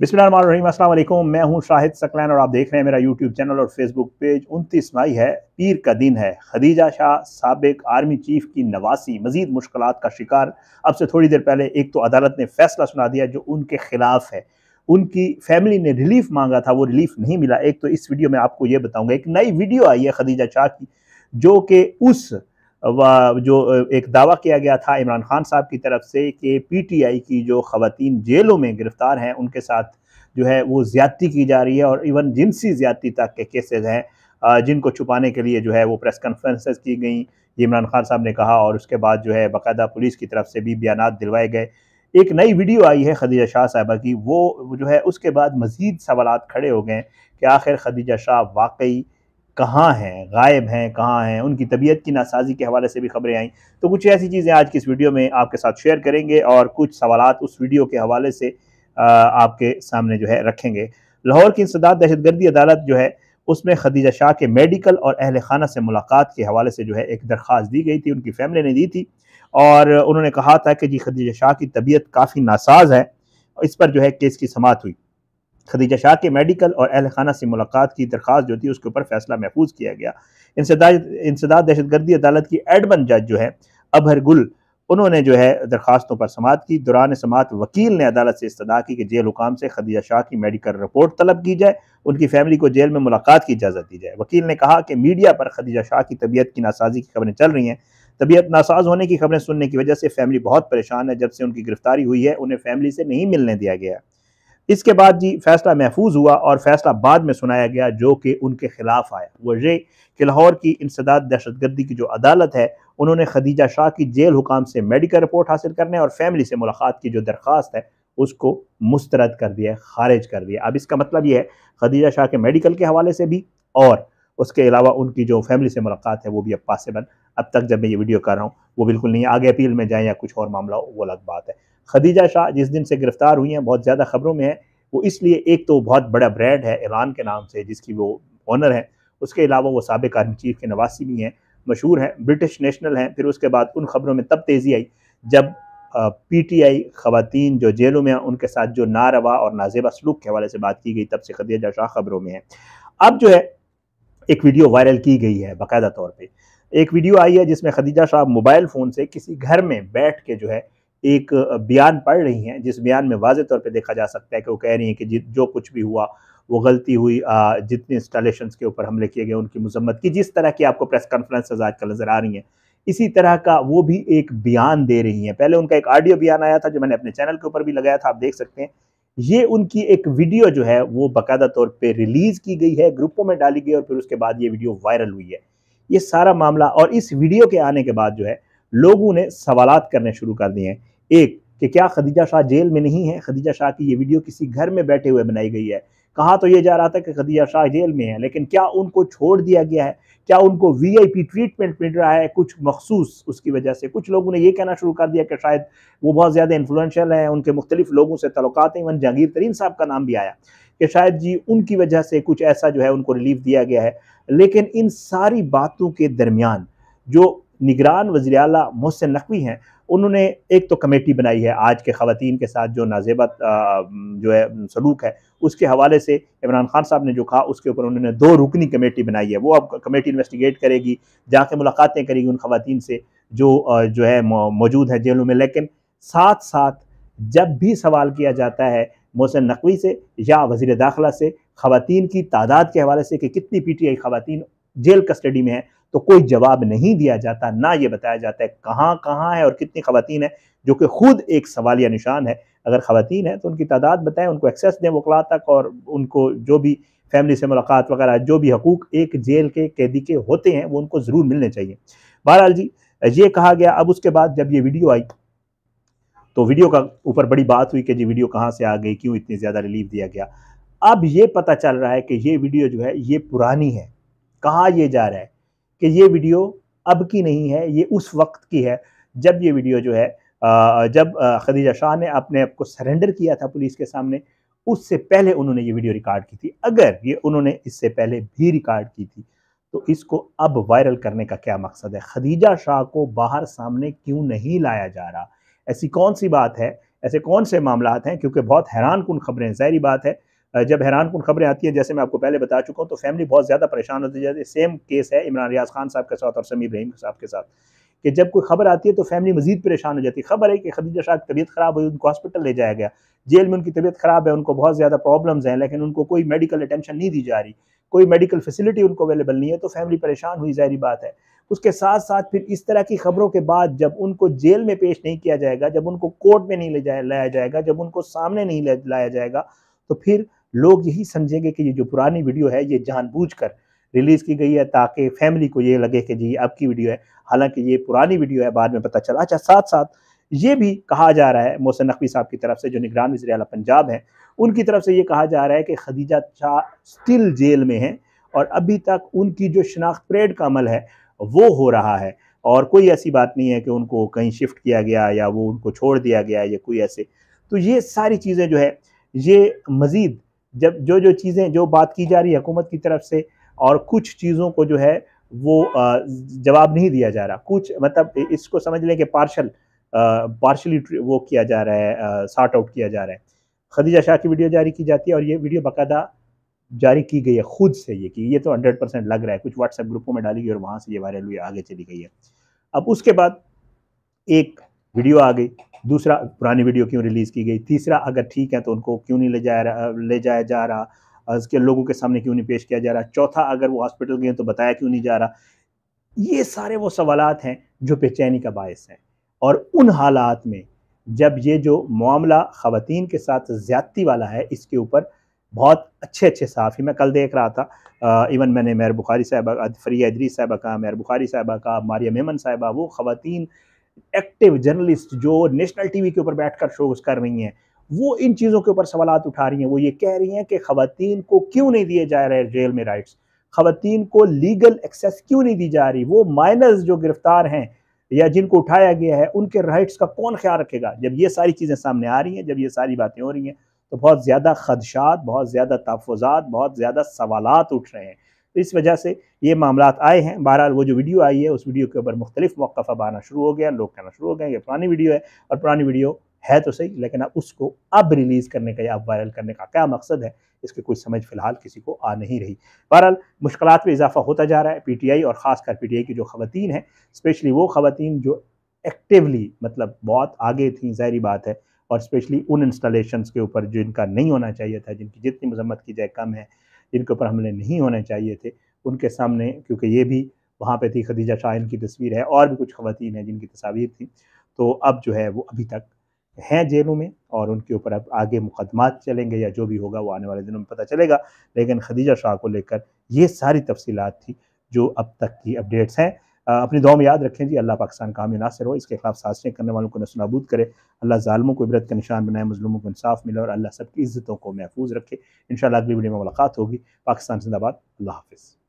बिस्मिल्लाम अस्सलाम मैं हूं शाहिद सकलैन और आप देख रहे हैं मेरा यूट्यूब चैनल और फेसबुक पेज उनतीस मई है पीर का दिन है खदीजा शाह सबक आर्मी चीफ की नवासी मजीद मुश्किल का शिकार अब से थोड़ी देर पहले एक तो अदालत ने फैसला सुना दिया जो उनके खिलाफ है उनकी फैमिली ने रिलीफ मांगा था वो रिलीफ नहीं मिला एक तो इस वीडियो में आपको ये बताऊंगा एक नई वीडियो आई है खदीजा शाह की जो कि उस जो एक दावा किया गया था इमरान खान साहब की तरफ से कि पीटीआई की जो खातन जेलों में गिरफ़्तार हैं उनके साथ जो है वो ज़्यादती की जा रही है और इवन जिनसी ज़्यादती तक के केसेस हैं जिनको छुपाने के लिए जो है वो प्रेस कॉन्फ्रेंसेस की गई ये इमरान खान साहब ने कहा और उसके बाद जो है बाकायदा पुलिस की तरफ से भी बयान दिलवाए गए एक नई वीडियो आई है खदीजा शाह साहबा की वो जो है उसके बाद मज़ीद सवाल खड़े हो गए कि आखिर खदीजा शाह वाकई कहाँ हैं गायब हैं कहाँ हैं उनकी तबीयत की नासाजी के हवाले से भी खबरें आई तो कुछ ऐसी चीज़ें आज की इस वीडियो में आपके साथ शेयर करेंगे और कुछ सवाल उस वीडियो के हवाले से आपके सामने जो है रखेंगे लाहौर की दहशत दहशतगर्दी अदालत जो है उसमें खदीजा शाह के मेडिकल और अहल खाना से मुलाकात के हवाले से जो है एक दरख्वास्त दी गई थी उनकी फैमिली ने दी थी और उन्होंने कहा था कि जी खदीजा शाह की तबीयत काफ़ी नासाज है इस पर जो है केस की समात हुई खदीजा शाह के मेडिकल और अहल खाना से मुलाकात की दरख्वास्त जो थी उसके ऊपर फैसला महफूज किया गया इंसदाद दहशत गर्दी अदालत की एडमन जज जो है अबहर गुल उन्होंने जो है दरखास्तों पर समात की दौरान समात वकील ने अदालत से इस्तदा की कि जेल हुकाम से खदीजा शाह की मेडिकल रिपोर्ट तलब की जाए उनकी फैमिली को जेल में मुलाकात की इजाज़त दी जाए वकील ने कहा कि मीडिया पर खदीजा शाह की तबीयत की नासाजी की खबरें चल रही हैं तबीयत नासाज होने की खबरें सुनने की वजह से फैमिली बहुत परेशान है जब से उनकी गिरफ्तारी हुई है उन्हें फैमिली से नहीं मिलने दिया गया इसके बाद जी फैसला महफूज हुआ और फैसला बाद में सुनाया गया जो कि उनके खिलाफ आया वो ये कि लाहौर की इंसदाद दहशतगर्दी की जो अदालत है उन्होंने खदीजा शाह की जेल हुकाम से मेडिकल रिपोर्ट हासिल करने और फैमिली से मुलाकात की जो दरख्वास्त है उसको मुस्तरद कर दिया खारिज कर दिया अब इसका मतलब यह है खदीजा शाह के मेडिकल के हवाले से भी और उसके अलावा उनकी जो फैमिली से मुलाकात है वो भी अब पॉसिबल अब तक जब मैं ये वीडियो कर रहा हूँ वो बिल्कुल नहीं आगे अपील में जाएँ या कुछ और मामला हो वो अलग बात है खदीजा शाह जिस दिन से गिरफ्तार हुई हैं बहुत ज़्यादा खबरों में है वो इसलिए एक तो बहुत बड़ा ब्रांड है ईरान के नाम से जिसकी वो ऑनर हैं उसके अलावा वो सबक आर्मी चीफ के नवासी भी हैं मशहूर हैं ब्रिटिश नेशनल हैं फिर उसके बाद उन खबरों में तब तेज़ी आई जब पी टी आई ख़वान जो जेलों में हैं उनके साथ जो नारवा और नाजेबा सलूक के हवाले से बात की गई तब से खदीजा शाह खबरों में है अब जो है एक वीडियो वायरल की गई है बाकायदा तौर पर एक वीडियो आई है जिसमें खदीजा शाह मोबाइल फ़ोन से किसी घर में बैठ के जो है एक बयान पढ़ रही हैं जिस बयान में वाज तौर पर देखा जा सकता है कि वो कह रही हैं कि जो कुछ भी हुआ वो गलती हुई जितने इंस्टॉलेशन के ऊपर हमले किए गए उनकी मजम्मत की जिस तरह की आपको प्रेस कॉन्फ्रेंस आजकल नज़र आ रही हैं इसी तरह का वो भी एक बयान दे रही हैं पहले उनका एक ऑडियो बयान आया था जो मैंने अपने चैनल के ऊपर भी लगाया था आप देख सकते हैं ये उनकी एक वीडियो जो है वो बाकायदा तौर पे रिलीज़ की गई है ग्रुपों में डाली गई और फिर उसके बाद ये वीडियो वायरल हुई है ये सारा मामला और इस वीडियो के आने के बाद जो है लोगों ने सवाल करने शुरू कर दिए हैं एक कि क्या खदीजा शाह जेल में नहीं है खदीजा शाह की ये वीडियो किसी घर में बैठे हुए बनाई गई है कहा तो ये जा रहा था कि खदीजा शाह जेल में है लेकिन क्या उनको छोड़ दिया गया है क्या उनको वीआईपी ट्रीटमेंट मिल रहा है कुछ मखसूस उसकी वजह से कुछ लोगों ने यह कहना शुरू कर दिया कि शायद वो बहुत ज़्यादा इन्फ्लुएंशल हैं उनके मुख्तलिफ लोगों से तल्लत हैं इवन जहांगीर तरीन साहब का नाम भी आया कि शायद जी उनकी वजह से कुछ ऐसा जो है उनको रिलीफ दिया गया है लेकिन इन सारी बातों के दरमियान जो निगरान वजी अला मोहसिन नकवी हैं उन्होंने एक तो कमेटी बनाई है आज के खातन के साथ जो नाजेबत जो है सलूक है उसके हवाले से इमरान खान साहब ने जो कहा उसके ऊपर उन्होंने दो रुकनी कमेटी बनाई है वो अब कमेटी इन्वेस्टिगेट करेगी जाके मुलाकातें करेगी उन खातन से जो जो है मौजूद है जेलों में लेकिन साथ साथ जब भी सवाल किया जाता है मोहसिन नकवी से या वजीर दाखिला से खातन की तादाद के हवाले से कि कितनी पी टी आई खातन जेल कस्टडी में है तो कोई जवाब नहीं दिया जाता ना ये बताया जाता है कहाँ कहाँ है और कितनी खातन है जो कि खुद एक सवाल या निशान है अगर खातन है तो उनकी तादाद बताएं उनको एक्सेस दें वकला तक और उनको जो भी फैमिली से मुलाकात वगैरह जो भी हकूक एक जेल के कैदी के होते हैं वो उनको ज़रूर मिलने चाहिए बहरहाल जी ये कहा गया अब उसके बाद जब ये वीडियो आई तो वीडियो का ऊपर बड़ी बात हुई कि जी वीडियो कहाँ से आ गई क्यों इतनी ज़्यादा रिलीफ दिया गया अब ये पता चल रहा है कि ये वीडियो जो है ये पुरानी है कहा यह जा रहा है कि ये वीडियो अब की नहीं है ये उस वक्त की है जब ये वीडियो जो है जब खदीजा शाह ने अपने आप को सरेंडर किया था पुलिस के सामने उससे पहले उन्होंने ये वीडियो रिकॉर्ड की थी अगर ये उन्होंने इससे पहले भी रिकॉर्ड की थी तो इसको अब वायरल करने का क्या मकसद है खदीजा शाह को बाहर सामने क्यों नहीं लाया जा रहा ऐसी कौन सी बात है ऐसे कौन से मामला हैं क्योंकि बहुत हैरान कन खबरें जहरी बात है जब हैरान कन खबरें आती हैं जैसे मैं आपको पहले बता चुका हूँ तो फैमिली बहुत ज़्यादा परेशान होती है सेम केस है इमरान रियाज खान साहब के साथ और समी इब्राहिम साहब के साथ कि जब कोई खबर आती है तो फैमिली मजीद परेशान हो जाती है खबर है कि खदीजा शाह की तबीयत ख़राब हुई उनको हॉस्पिटल ले जाया गया जेल में उनकी तबीयत ख़राब है उनको बहुत ज़्यादा प्रॉब्लम्स हैं लेकिन उनको कोई मेडिकल अटेंशन नहीं दी जा रही कोई मेडिकल फैसिलिटी उनको अवेलेबल नहीं है तो फैमिली परेशान हुई जाहरी बात है उसके साथ साथ फिर इस तरह की खबरों के बाद जब उनको जेल में पेश नहीं किया जाएगा जब उनको कोर्ट में नहीं ले जाया लाया जाएगा जब उनको सामने नहीं लाया जाएगा तो फिर लोग यही समझेंगे कि ये जो पुरानी वीडियो है ये जानबूझकर रिलीज़ की गई है ताकि फैमिली को ये लगे कि जी अब की वीडियो है हालांकि ये पुरानी वीडियो है बाद में पता चला अच्छा साथ साथ ये भी कहा जा रहा है मोहसिन नकवी साहब की तरफ से जो निगरान वजर अला पंजाब हैं उनकी तरफ से ये कहा जा रहा है कि खदीजा शाह स्टिल जेल में हैं और अभी तक उनकी जो शनाख्त परेड का अमल है वो हो रहा है और कोई ऐसी बात नहीं है कि उनको कहीं शिफ्ट किया गया या वो उनको छोड़ दिया गया या कोई ऐसे तो ये सारी चीज़ें जो है ये मज़ीद जब जो जो चीज़ें जो बात की जा रही है हुकूमत की तरफ से और कुछ चीज़ों को जो है वो जवाब नहीं दिया जा रहा कुछ मतलब इसको समझ लें कि पार्शल पार्शली वो किया जा रहा है सार्ट आउट किया जा रहा है खदीजा शाह की वीडियो जारी की जाती है और ये वीडियो बाकायदा जारी की गई है खुद से ये कि ये तो हंड्रेड परसेंट लग रहा है कुछ व्हाट्सएप ग्रुपों में डाली गई और वहाँ से ये वायरल हुई आगे चली गई है अब उसके बाद एक वीडियो आ गई दूसरा पुरानी वीडियो क्यों रिलीज़ की गई तीसरा अगर ठीक है तो उनको क्यों नहीं ले जाया रहा ले जाया जा रहा उसके लोगों के सामने क्यों नहीं पेश किया जा रहा चौथा अगर वो हॉस्पिटल गए तो बताया क्यों नहीं जा रहा ये सारे वो सवालत हैं जो बेचैनी का बायस हैं और उन हालात में जब ये जो मामला ख़वान के साथ ज़्यादती वाला है इसके ऊपर बहुत अच्छे अच्छे सहाफ़ी मैं कल देख रहा था आ, इवन मैंने मेहर बुखारी साहबा फरी अदरी साहबा कहा मेहर बुखारी साहबा कहा मारिया मेमन साहबा वो ख़वान एक्टिव जर्नलिस्ट जो नेशनल टीवी के ऊपर बैठकर शोज कर रही हैं वो इन चीज़ों के ऊपर सवाल उठा रही हैं वो ये कह रही हैं कि ख़वान को क्यों नहीं दिए जा रहे जेल में राइट्स खातन को लीगल एक्सेस क्यों नहीं दी जा रही वो माइनर्स जो गिरफ्तार हैं या जिनको उठाया गया है उनके राइट्स का कौन ख्याल रखेगा जब ये सारी चीज़ें सामने आ रही हैं जब ये सारी बातें हो रही हैं तो बहुत ज़्यादा खदशात बहुत ज़्यादा तहफ़ात बहुत ज़्यादा सवाल उठ रहे हैं तो इस वजह से ये मामला आए हैं बहरहाल वो जो वीडियो आई है उस वीडियो के ऊपर मुख्तलिफ मौक़ा बनाना शुरू हो गया लोग कहना शुरू हो गए ये पुरानी वीडियो है और पुरानी वीडियो है तो सही लेकिन अब उसको अब रिलीज़ करने का या अब वायरल करने का क्या मकसद है इसकी कोई समझ फिलहाल किसी को आ नहीं रही बहरहाल मुश्किल में इजाफा होता जा रहा है पी टी आई और ख़ासकर पी टी आई की जो ख़वान हैं स्पेशली वो ख़वान जो एक्टिवली मतलब बहुत आगे थी जहरी बात है और स्पेशली उन इंस्टॉलेशंस के ऊपर जिनका नहीं होना चाहिए था जिनकी जितनी मजम्मत की जाए कम है जिनके ऊपर हमले नहीं होने चाहिए थे उनके सामने क्योंकि ये भी वहाँ पर थी खदीजा शाह इनकी तस्वीर है और भी कुछ खवतान हैं जिनकी तस्वीर थी तो अब जो है वो अभी तक हैं जेलों में और उनके ऊपर अब आगे मुकदमात चलेंगे या जो भी होगा वो आने वाले दिनों में पता चलेगा लेकिन खदीजा शाह को लेकर ये सारी तफसीत थी जो अब तक की अपडेट्स हैं अपनी दुआ में याद रखें जी अल्लाह पाकिस्तान कामया नासिर हो इसके खिलाफ साजिशें करने वालों को नबूद करे अल्लाह ालमों को इबरत का निशान बनाए मजलूमों को इंसाफ मिले और अल्लाह सबकी इज्जतों को महफूज रखे इन शाला अगली वीडियो में मुलाकात होगी पाकिस्तान जिंदाबाद अल्लाह हाफिज़